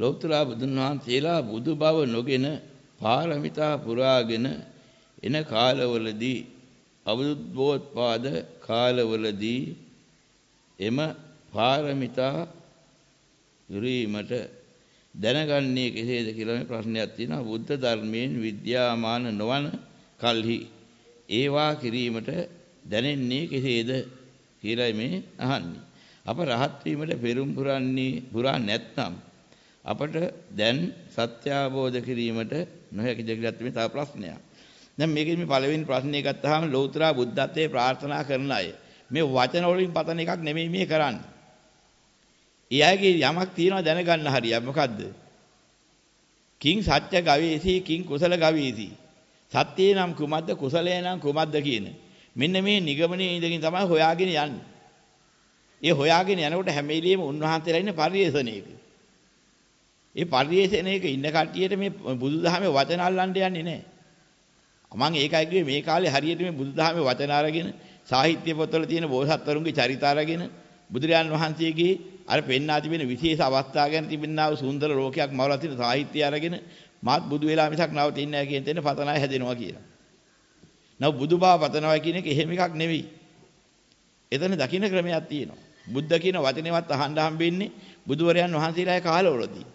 ලෝතර බුදුන් වහන්සේලා බුදු බව නොගෙන පාරමිතා පුරාගෙන එන කාලවලදී අවුද්බෝත්පාද කාලවලදී එම පාරමිතා යරීමට දැනගන්නේ කෙසේද කියලා මේ ප්‍රශ්නයක් තියෙනවා බුද්ධ ධර්මයෙන් විද්‍යාමාන නොවන කල්හි ඒවා කිරීමට දැනෙන්නේ කෙසේද කියලා මේ අහන්නේ අප රහත් වීමට පෙරම් පුරන්නේ පුරා නැත්නම් අපට දැන් සත්‍ය අවබෝධ කිරීමට නොහැකි දෙයක් මේ තව ප්‍රශ්නයක්. දැන් මේකේ මේ පළවෙනි ප්‍රශ්නේ ගත්තාම ලෞතර බුද්ධත්වයේ ප්‍රාර්ථනා කරන අය මේ වචන වලින් පතන එකක් නෙමෙයි මේ කරන්නේ. ඒ අයගේ යමක් තියෙනවා දැනගන්න හරියක් මොකද්ද? කිං සත්‍ය ගවේසි කිං කුසල ගවේසි. සත්‍යේ නම් කුමද්ද කුසලයේ නම් කුමද්ද කියන මෙන්න මේ නිගමනයේ ඉඳගෙන තමයි හොයාගෙන යන්නේ. ඒ හොයාගෙන යනකොට හැම වෙලෙම උන්වහන්සේලා ඉන්න පරිේශණයක ඒ පරිේශණයක ඉන්න කට්ටියට මේ බුදුදහමේ වචන අල්ලන්න යන්නේ නැහැ. මම ඒකයි කිව්වේ මේ කාලේ හරියට මේ බුදුදහමේ වචන අරගෙන සාහිත්‍ය පොත්වල තියෙන බෝසත්වරුන්ගේ චරිත අරගෙන බුදුරජාන් වහන්සේගේ අර පෙන්වා තිබෙන විශේෂ අවස්ථා ගැන තිබෙනා වූ සුන්දර ලෝකයක් මවලා තියෙන සාහිත්‍ය අරගෙන මාත් බුදු වෙලා මිසක් නවතින්නේ නැහැ කියන තැන පතනා හැදෙනවා කියලා. නව බුදුබව පතනවා කියන එක එහෙම එකක් නෙවෙයි. එතන දකින්න ක්‍රමයක් තියෙනවා. බුද්ධ කියන වචනේවත් අහන්න හම්බෙන්නේ බුදුවරයන් වහන්සේලාගේ කාලවලදී.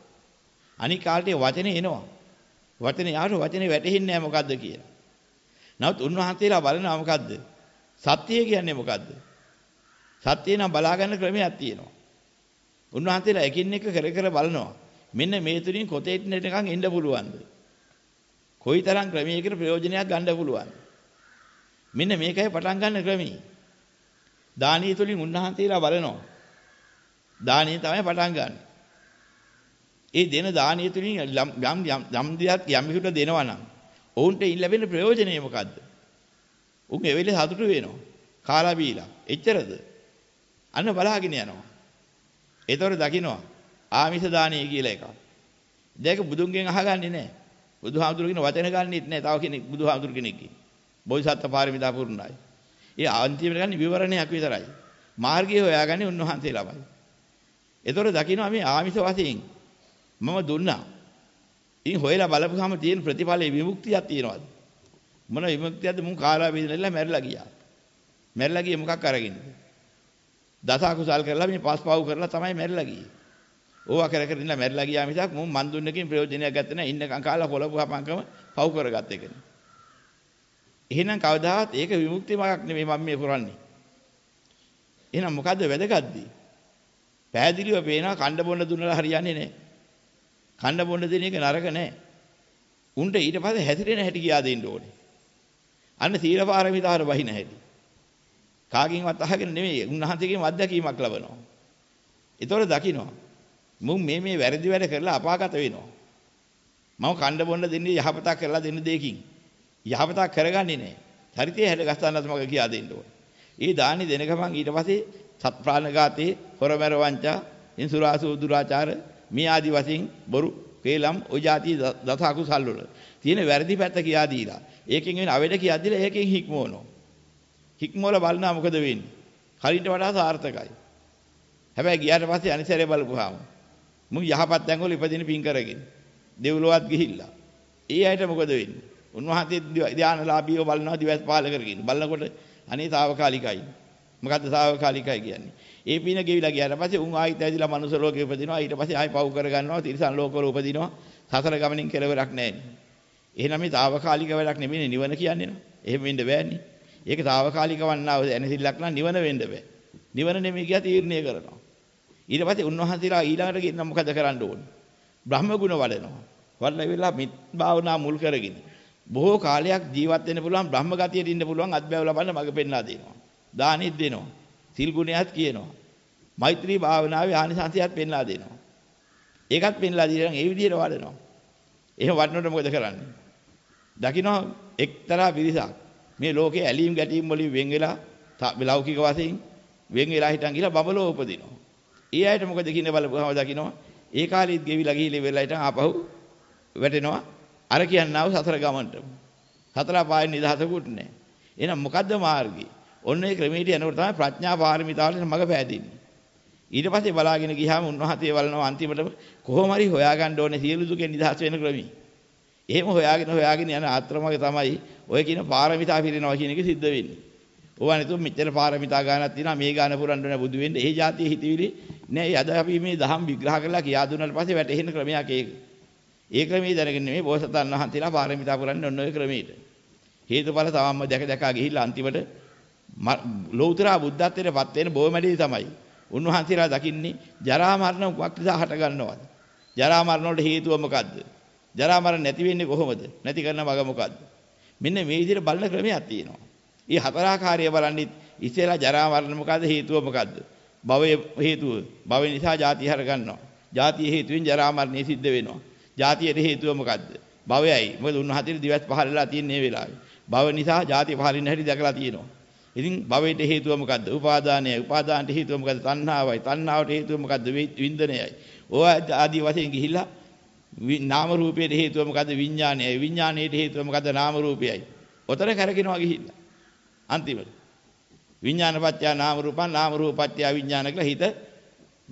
අනික් කාලේ වචනේ එනවා. වචනේ යාට වචනේ වැටෙන්නේ නැහැ මොකද්ද කියලා. නමුත් උන්වහන්සේලා බලනවා මොකද්ද? සත්‍යය කියන්නේ මොකද්ද? සත්‍යය නම් බලාගන්න ක්‍රමයක් තියෙනවා. උන්වහන්සේලා එකින් එක කර කර බලනවා. මෙන්න මේ තුලින් කොතේට නිකන් එන්න පුළුවන්ද? කොයිතරම් ක්‍රමයකට ප්‍රයෝජනයක් ගන්න පුළුවන්ද? මෙන්න මේකයි පටන් ගන්න ක්‍රමී. දානීය තුලින් උන්වහන්සේලා බලනවා. දානීය තමයි පටන් ගන්නේ. ඒ දෙන දානය තුලින් යම් යම් යම් දෙයක් යම් විකට දෙනවා නම් ඔවුන්ට ලැබෙන ප්‍රයෝජනය මොකද්ද? උන් ඒ වෙලේ සතුටු වෙනවා. කාලා බීලා. එච්චරද? අන්න බලාගෙන යනවා. ඒතොර දකින්නවා ආමිෂ දානය කියලා එකක්. දැක බුදුන්ගෙන් අහගන්නේ නැහැ. බුදුහාමුදුරු කියන වචන ගන්නෙත් නැහැ. තව කෙනෙක් බුදුහාමුදුරු කෙනෙක්ගේ. බෝධිසත්ව පාරමිතා පුරුණයි. ඒ අන්තිමට ගන්න විවරණයක් විතරයි. මාර්ගය හොයාගන්නේ උන්වහන්සේ ළමයි. ඒතොර දකින්නවා මේ ආමිෂ වශයෙන් මම දුන්නා. ඉතින් හොයලා බලපුවාම තියෙන ප්‍රතිඵලයේ විමුක්තියක් තියනවාද? මොන විමුක්තියක්ද මුන් කාලා බෙදලා මැරිලා ගියා. මැරිලා ගියේ මොකක් අරගෙනද? දස අකුසල් කරලා මේ පස් පව් කරලා තමයි මැරිලා ගියේ. ඕවා කර කර ඉඳලා මැරිලා ගියා මිසක් මුන් මන් දුන්නකින් ප්‍රයෝජනයක් ගත්තේ නැහැ. ඉන්නකම් කාලා කොළපු හපංකම පව් කරගත් එකනේ. එහෙනම් කවදාවත් ඒක විමුක්ති මාර්ගයක් නෙමෙයි මම මේ කරන්නේ. එහෙනම් මොකද්ද වැදගත්දී? පැහැදිලිව පේනවා කණ්ඩ බොන්න දුන්නලා හරියන්නේ නැහැ. කන්න බොන්න දෙන එක නරක නෑ. උන්ට ඊට පස්සේ හැදිරෙන හැටි කියා දෙන්න ඕනේ. අන්න සීලපාරමිතාර වහින හැටි. කාගෙන්වත් අහගෙන නෙමෙයි උන්වහන්සේගෙන් අත්දැකීමක් ලබනවා. ඒතොර දකින්නවා. මුන් මේ මේ වැරදි වැඩ කරලා අපාගත වෙනවා. මම කණ්ඩ බොන්න දෙන්නේ යහපතක් කරලා දෙන්න දෙයකින්. යහපතක් කරගන්නේ නැහැ. චරිතය හැඩගස්සන්නත් මම කියා දෙන්න ඕනේ. ඒ දානි දෙන ගමන් ඊට පස්සේ සත් ප්‍රාණඝාතේ, හොරමර වංචා, ඉන්සුරාසෝ දුරාචාර මේ ආදි වශයෙන් බොරු කේලම් ওই જાති දස අකුසල් වල තියෙන වැරදි පැත්ත කියා දීලා ඒකෙන් වෙන අවේද කියා දීලා ඒකෙන් හික්මවනවා හික්මවල බලනවා මොකද වෙන්නේ කලින්ට වඩා සාර්ථකයි හැබැයි ගියාට පස්සේ අනිසරේ බලපුවාම මුන් යහපත් තැන් වල ඉපදින පින් කරගෙන දෙව්ලොවත් ගිහිල්ලා ඒ අයට මොකද වෙන්නේ උන්වහන්සේ ධානලාභීව බලනවා දිවස් පාල කරගෙන බලනකොට අනේ తాවකාලිකයි මොකද්ද తాවකාලිකයි කියන්නේ ඒ පින ගෙවිලා ගියාට පස්සේ උන් ආයිත් ඇවිදලා මනුස්ස ලෝකෙ උපදිනවා. ඊට පස්සේ ආයි පව් කර ගන්නවා. තිරිසන් ලෝකවල උපදිනවා. සසර ගමනින් කෙලවරක් නැහැ. එහෙනම් මේ తాවකාලික වැඩක් නෙමෙයි නිවන කියන්නේ නේද? එහෙම වෙන්න බෑනේ. ඒක తాවකාලික වන්නා ඇනසිල්ලක් නම් නිවන වෙන්න බෑ. නිවන නෙමෙයි කියලා තීරණය කරනවා. ඊට පස්සේ උන්වහන්සේලා ඊළඟට ගින්න මොකද කරන්න ඕන? බ්‍රහ්ම ගුණ වඩනවා. වඩලා ඉවරලා මිත් භාවනා මුල් කරගෙන බොහෝ කාලයක් ජීවත් වෙන්න පුළුවන් බ්‍රහ්ම ගතියට ඉන්න පුළුවන් අත්බැව ලබන්න මඟ පෙන්වා දෙනවා. දානෙත් දෙනවා. සිල් ගුණයත් කියනවා. මෛත්‍රී භාවනාවේ ආනිසංසයත් පෙන්ලා දෙනවා. ඒකත් පෙන්ලා දීලා ඒ විදිහට වඩනවා. එහෙම වඩනකොට මොකද කරන්නේ? දකින්නවා එක්තරා පිරිසක් මේ ලෝකේ ඇලීම් ගැටීම් වලින් වෙන් වෙලා ලෞකික වශයෙන් වෙන් වෙලා හිටන් ගිහලා බබලෝ උපදිනවා. ඒ අයට මොකද කියන්නේ බලපුවම දකින්නවා ඒ කාලෙත් ගෙවිලා ගිහිලි වෙලා හිටන් ආපහු වැටෙනවා. අර කියන්නව සතර ගමන්ට. සතර පායෙන් නිදහසකුත් නැහැ. එහෙනම් මොකද්ද මාර්ගය? ඔන්න ඒ ක්‍රමයට යනකොට තමයි ප්‍රඥා පාරමිතාවට මඟ පෑදෙන්නේ. ඊට පස්සේ බලාගෙන ගියාම උන්වහන්සේ වළනවා අන්තිමට කොහොම හරි හොයාගන්න ඕනේ සියලු දුකෙන් නිදහස් වෙන ක්‍රමී. එහෙම හොයාගෙන හොයාගෙන යන ආත්‍රමගේ තමයි ඔය කියන පාරමිතා පිරෙනවා කියන එක සිද්ධ වෙන්නේ. ඕවා නිතුම් මෙච්චර පාරමිතා ගානක් තියෙනවා මේ ගාන පුරන්න ඕනේ බුදු වෙන්න. ඒ જાතිය හිතවිලි නෑ. අද අපි මේ දහම් විග්‍රහ කරලා කියා දුන්නාට පස්සේ වැටෙන ක්‍රමයක් ඒක. ඒ ක්‍රමයේ දැනගෙන නෙමෙයි බෝසතාණන් වහන්සේලා පාරමිතා පුරන්නේ ඔන්න ඔය ක්‍රමයට. හේතුඵල තවම්ම දැක දැක ගිහිල්ලා අන්තිමට ලෞතර බුද්ධත්වයට පත් වෙන බොවමැඩේ තමයි. උන්වහන්සේලා දකින්නේ ජරා මරණ මොකක් නිසා හට ගන්නවද? ජරා මරණ වලට හේතුව මොකද්ද? ජරා මරණ නැති වෙන්නේ කොහොමද? නැති කරන මඟ මොකද්ද? මෙන්න මේ විදිහට බලන ක්‍රමයක් තියෙනවා. ඊ හතරාකාරය බලන්නේ ඉතේලා ජරා මරණ මොකද්ද? හේතුව මොකද්ද? භවයේ හේතුව. භවය නිසා ජාති හර ගන්නවා. ජාතිය හේතුවෙන් ජරා මරණය සිද්ධ වෙනවා. ජාතියේ හේතුව මොකද්ද? භවයයි. මොකද උන්වහන්සේ දිවස් පහළලා තියෙන මේ වෙලාවේ. භව නිසා ජාති පහළින් හැටි දැකලා තියෙනවා. ඉතින් භවයට හේතුව මොකද්ද? උපාදානයයි. උපාදානට හේතුව මොකද්ද? තණ්හාවයි. තණ්හාවට හේතුව මොකද්ද? වින්දනයයි. ඕවා ආදී වශයෙන් ගිහිලා නාම රූපයට හේතුව මොකද්ද? විඥානයයි. විඥානයට හේතුව මොකද්ද? නාම රූපයයි. ඔතන කරගෙනවා ගිහිල්ලා. අන්තිමට. විඥානපත්‍ය නාම රූපං නාම රූපපත්‍ය විඥාන කියලා හිත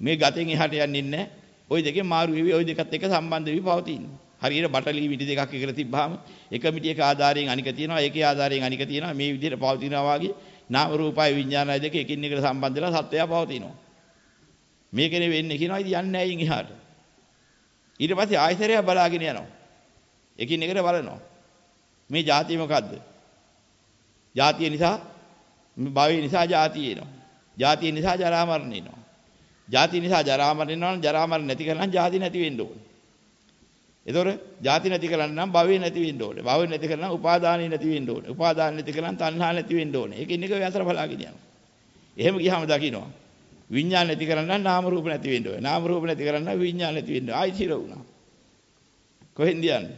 මේ ගතෙන් එහාට යන්නේ නැහැ. ওই දෙකේ මාරු වෙවි ওই දෙකත් එක්ක සම්බන්ධ වෙවි පවතින්නේ. හරියට බටලී මිටි දෙකක් එකට තිබ්බාම එක මිටි එක ආධාරයෙන් අනික තියෙනවා ඒකේ ආධාරයෙන් අනික තියෙනවා මේ විදිහට පවතිනවා වාගේ නාම රූපයි විඥානයි දෙක එකින් එකට සම්බන්ධ වෙලා සත්‍යය පවතිනවා. මේකනේ වෙන්නේ කියනවා ඉතින් යන්නේ ඇයින් එහාට. ඊට පස්සේ ආයතරය බලාගෙන යනවා. එකින් එකට බලනවා. මේ જાතිය මොකද්ද? જાතිය නිසා භවය නිසා જાතිය එනවා. જાතිය නිසා ජරා මරණ එනවා. જાතිය නිසා ජරා මරණ එනවා නම් ජරා මරණ නැති කරලා જાති නැති වෙන්න ඕනේ. එතකොට ಜಾති නැති කරන්න නම් භවය නැති වෙන්න ඕනේ. භවය නැති කරන්න නම් උපාදානිය නැති වෙන්න ඕනේ. උපාදානිය නැති කරන්න තණ්හා නැති වෙන්න ඕනේ. ඒකින් එක යතර බලාගෙන යනවා. එහෙම ගියාම දකින්නවා. විඥාන නැති කරන්න නම් නාම රූප නැති වෙන්න ඕනේ. නාම රූප නැති කරන්න නම් විඥාන නැති වෙන්න ඕනේ. ආයි සිර වුණා. කොහෙන්ද යන්නේ?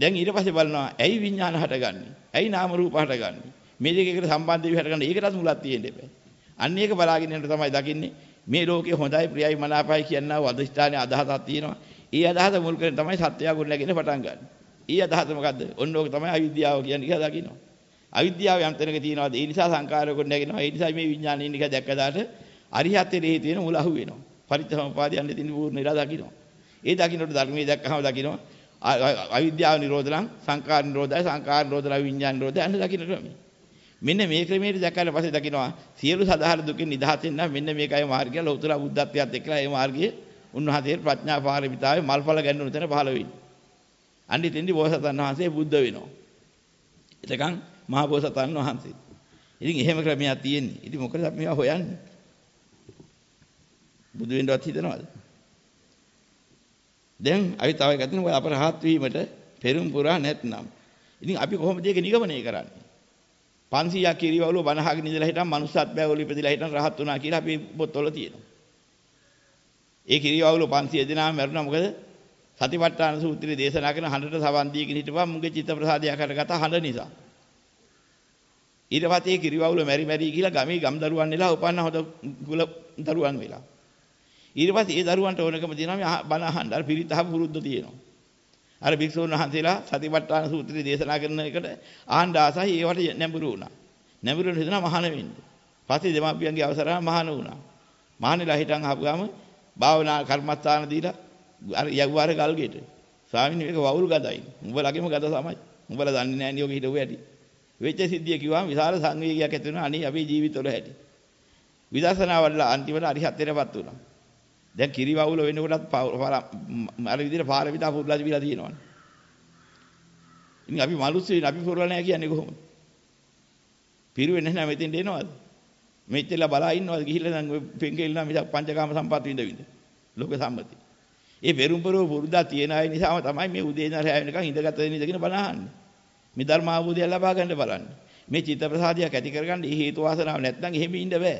දැන් ඊට පස්සේ බලනවා ඇයි විඥාන හටගන්නේ? ඇයි නාම රූප හටගන්නේ? මේ දෙක එකට සම්බන්ධ වෙවි හටගන්නේ. ඒකටත් මුලක් තියෙන්න එපා. අන්න ඒක බලාගෙන යනකොට තමයි දකින්නේ මේ ලෝකේ හොඳයි ප්‍රියයි මනාපයි කියනවා අධිෂ්ඨානයේ අදහසක් තියෙනවා. ඊ අදහස මුල් කරගෙන තමයි සත්‍යය ගොඩ නැගෙන පටන් ගන්න. ඊ අදහස මොකද්ද? ඔන්න ඕක තමයි අවිද්‍යාව කියන්නේ කියලා දකිනවා. අවිද්‍යාව යම් තැනක තියෙනවාද? ඒ නිසා සංකාරය ගොඩ නැගෙනවා. ඒ නිසා මේ විඥානයේ නික දැක්කදාට අරිහත්තරේ තියෙන මුල අහු වෙනවා. පරිත්‍යාමපාදයන් දෙතින් පූර්ණ ඉලා දකිනවා. ඒ දකින්නට ධර්මයේ දැක්කහම දකිනවා අවිද්‍යාව නිරෝධ නම් සංකාර නිරෝධය සංකාර නිරෝධ නම් විඥාන නිරෝධය අන්න දකින්න ක්‍රමය. මෙන්න මේ ක්‍රමයට දැක්කාට පස්සේ දකිනවා සියලු සදාහර දුකින් නිදහස් වෙන්න මෙන්න මේකයි මාර්ගය ලෞතර බුද්ධත්වයට එක්කලා මේ මාර්ගයේ උන්වහන්සේ ප්‍රඥා පාරමිතාවේ මල්පල ගැන්නුණු තැන පහළ වෙන්නේ. අන්න ඉතින්දි බෝසතාණන් වහන්සේ බුද්ධ වෙනවා. එතකන් මහා බෝසතාණන් වහන්සේ. ඉතින් එහෙම ක්‍රමයක් තියෙන්නේ. ඉතින් මොකද අපි මේවා හොයන්නේ? බුදු වෙන්නවත් හිතනවද? දැන් අපි තව එකක් දෙනවා අපරහත් වීමට පෙරම් පුරා නැත්නම්. ඉතින් අපි කොහොමද ඒක නිගමනය කරන්නේ? 500ක් කිරිවලු බණහගෙන ඉඳලා හිටන් manussත් බෑවලු ඉපදිලා හිටන් රහත් වුණා කියලා අපි පොත්වල තියෙනවා. ඒ කිරියවුල 500 දෙනාම මැරුණා මොකද සතිපට්ඨාන සූත්‍රයේ දේශනා කරන හඬට සවන් දීගෙන හිටපන් මුගේ චිත්ත ප්‍රසාදය කරගත හඬ නිසා ඊට පස්සේ ඒ කිරිවවුල මෙරි මෙරි ගිහිලා ගමේ ගම් දරුවන් වෙලා උපන්න හොඳ කුල දරුවන් වෙලා ඊට පස්සේ ඒ දරුවන්ට ඕනකම දෙනවා මේ බණ අහන්න අර පිරිත් අහපු පුරුද්ද තියෙනවා අර භික්ෂුන් වහන්සේලා සතිපට්ඨාන සූත්‍රය දේශනා කරන එකට ආහන්න ආසයි ඒවට නැඹුරු වුණා නැඹුරු වෙන හිතන මහාන වෙන්න පස්සේ දෙමාපියන්ගේ අවසරම මහාන වුණා මහානෙලා හිටන් අහපු ගාම භාවනා කර්මස්ථාන දීලා අර යග්වාර ගල්ගෙට ස්වාමීන් මේක වවුල් ගඳයි උඹලගේම ගඳ තමයි උඹලා දන්නේ නැහැ නියෝග හිටව ඇති වෙච්ච සිද්ධිය කිව්වම විශාල සංවේගයක් ඇති වෙනවා අනේ අපේ ජීවිතවල හැටි විදර්ශනා වල අන්තිමට අරිහත්ත්වයටපත් වුණා දැන් කිරි වවුල වෙනකොටත් අර විදිහට පාරමිතා පුරලා තිබිලා තියෙනවනේ ඉතින් අපි මනුස්සයෝ අපි පුරවලා නැහැ කියන්නේ කොහොමද පිරුවේ නැහැ මෙතෙන්ට එනවද මෙච්චරලා බලා ඉන්නවද ගිහිල්ලා නම් ඔය පෙන්කෙල්ලා මිස පංචකාම සම්පත් විඳ විඳ ලෝක සම්මති. ඒ වෙරුම්පරෝ පුරුදා තියන අය නිසාම තමයි මේ උදේ ඉඳලා හැය වෙනකන් ඉඳගත වෙන ඉඳගෙන බණ අහන්නේ. මේ ධර්ම අවබෝධය ලබා ගන්න බලන්න. මේ චිත්ත ප්‍රසාදයක් ඇති කරගන්න හේතු වාසනාව නැත්නම් එහෙම ඉන්න බෑ.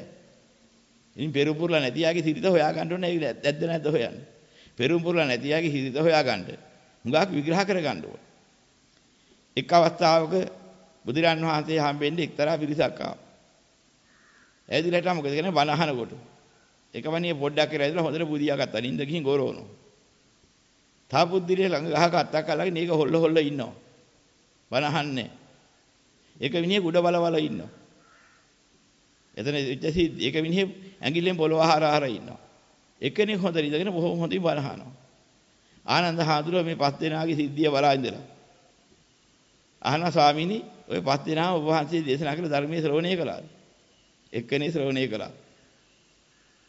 ඉතින් පෙරුම්පුරලා නැති යාගේ සිරිත හොයා ගන්න ඕනේ ඒක ඇද්ද නැද්ද හොයන්න. පෙරුම්පුරලා නැති යාගේ සිරිත හොයා ගන්න. හුඟක් විග්‍රහ කර ගන්න ඕනේ. එක් අවස්ථාවක බුදුරන් වහන්සේ හම්බෙන්න එක්තරා පිරිසක් ආවා. ඇවිදලා හිටා මොකද කියන්නේ බණ අහනකොට. එකවණිය පොඩ්ඩක් කියලා ඇවිදලා හොඳට බුදියා ගත්තා. නින්ද ගිහින් ගොරවනවා. තාපුද්දිරිය ළඟ ගහක අත්තක් අල්ලගෙන මේක හොල්ල හොල්ල ඉන්නවා. බණ අහන්නේ. ඒක විනිහ උඩ බලවල ඉන්නවා. එතන ඉච්චසි ඒක විනිහ ඇඟිල්ලෙන් පොළව හරහර ඉන්නවා. එකෙනෙක් හොඳට ඉඳගෙන බොහොම හොඳින් බණ අහනවා. ආනන්ද හාමුදුරුවෝ මේ පස් දෙනාගේ සිද්ධිය බලා ඉඳලා. අහන ස්වාමීනි ඔය පස් දෙනා ඔබ වහන්සේ දේශනා කළ ධර්මයේ ශ්‍රවණය කළාද? එක්කනේ ශ්‍රවණය කළා.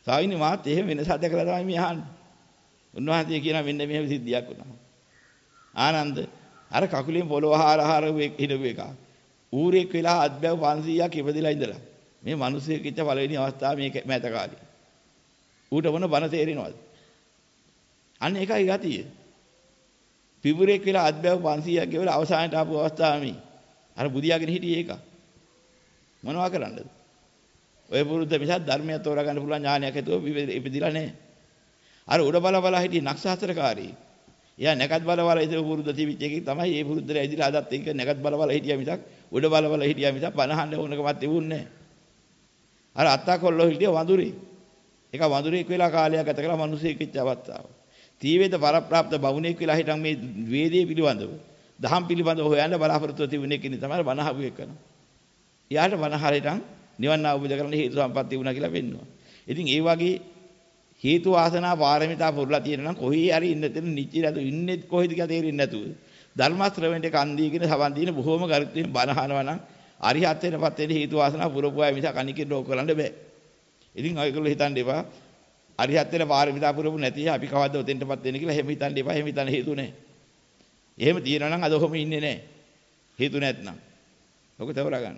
සාවිනි මාත් එහෙම වෙනසක් දැකලා තමයි මේ අහන්නේ. උන්වහන්සේ කියනවා මෙන්න මෙහෙම සිද්ධියක් වුණා. ආනන්ද අර කකුලෙන් පොළව හාරහාර හිටපු එක. ඌරෙක් වෙලා අත්බැව් 500ක් ඉපදෙලා ඉඳලා. මේ මිනිස්සෙක් ඉච්ච පළවෙනි අවස්ථාව මේක මෑත කාලේ. ඌට මොන බන තේරෙනවද? අන්න ඒකයි ගතිය. පිපුරෙක් වෙලා අත්බැව් 500ක් ගෙවලා අවසානට ආපු අවස්ථාව මේ. අර බුදියාගෙන හිටියේ ඒක. මොනවා කරන්නද? ඔය පුරුද්ද මිසක් ධර්මය තෝරගන්න පුළුවන් ඥානයක් ඇතුව ඉපදිලා නැහැ. අර උඩ බල බල හිටිය නක්ෂාස්ත්‍රකාරී. එයා නැකත් බල බල ඉතේ පුරුද්ද තිබිච්ච එකෙක් තමයි මේ පුරුද්දට ඇදිලා අදත් ඒක නැකත් බල බල හිටියා මිසක් උඩ බල බල හිටියා මිසක් බනහන්න ඕනකමත් තිබුණේ නැහැ. අර අත්තකොල්ලෝ හිටිය වඳුරේ. ඒක වඳුරෙක් වෙලා කාලයක් ගත කරලා මිනිසෙක් වෙච්ච අවස්ථාව. තීවේද පරප්‍රාප්ත බවුණෙක් වෙලා හිටන් මේ වේදේ පිළිබඳව දහම් පිළිබඳව හොයන්න බලාපොරොත්තු තිබුණේ කෙනෙක් තමයි වනහබුවෙක් කරනවා. එයාට වනහරයටන් නිවන් අවබෝධ කරගන්න හේතු සම්පත්තිය වුණා කියලා පෙන්වනවා. ඉතින් ඒ වගේ හේතු ආසනා පාරමිතා පුරලා තියෙනවා නම් කොහේ හරි ඉන්න තැන නිචිරතු ඉන්නේ කොහෙද කියලා තේරෙන්නේ නැතුව ධර්ම ශ්‍රවණයට කන් දීගෙන සවන් දීන බොහෝම ගරුත්වයෙන් බණ අහනවා නම් අරිහත් වෙනපත් වෙන හේතු ආසනා පුරපුවා මිස කණිකේ ඩෝක් කරන්න බෑ. ඉතින් ඔයගොල්ලෝ හිතන්න එපා අරිහත් වෙන පාරමිතා පුරපු නැති අපි කවද්ද උතෙන්ටපත් වෙන්නේ කියලා එහෙම හිතන්න එපා. එහෙම හිතන්න හේතු නැහැ. එහෙම තියනවා නම් අද ඔහොම ඉන්නේ නැහැ. හේතු නැත්නම්. ඔක තවරා ගන්න.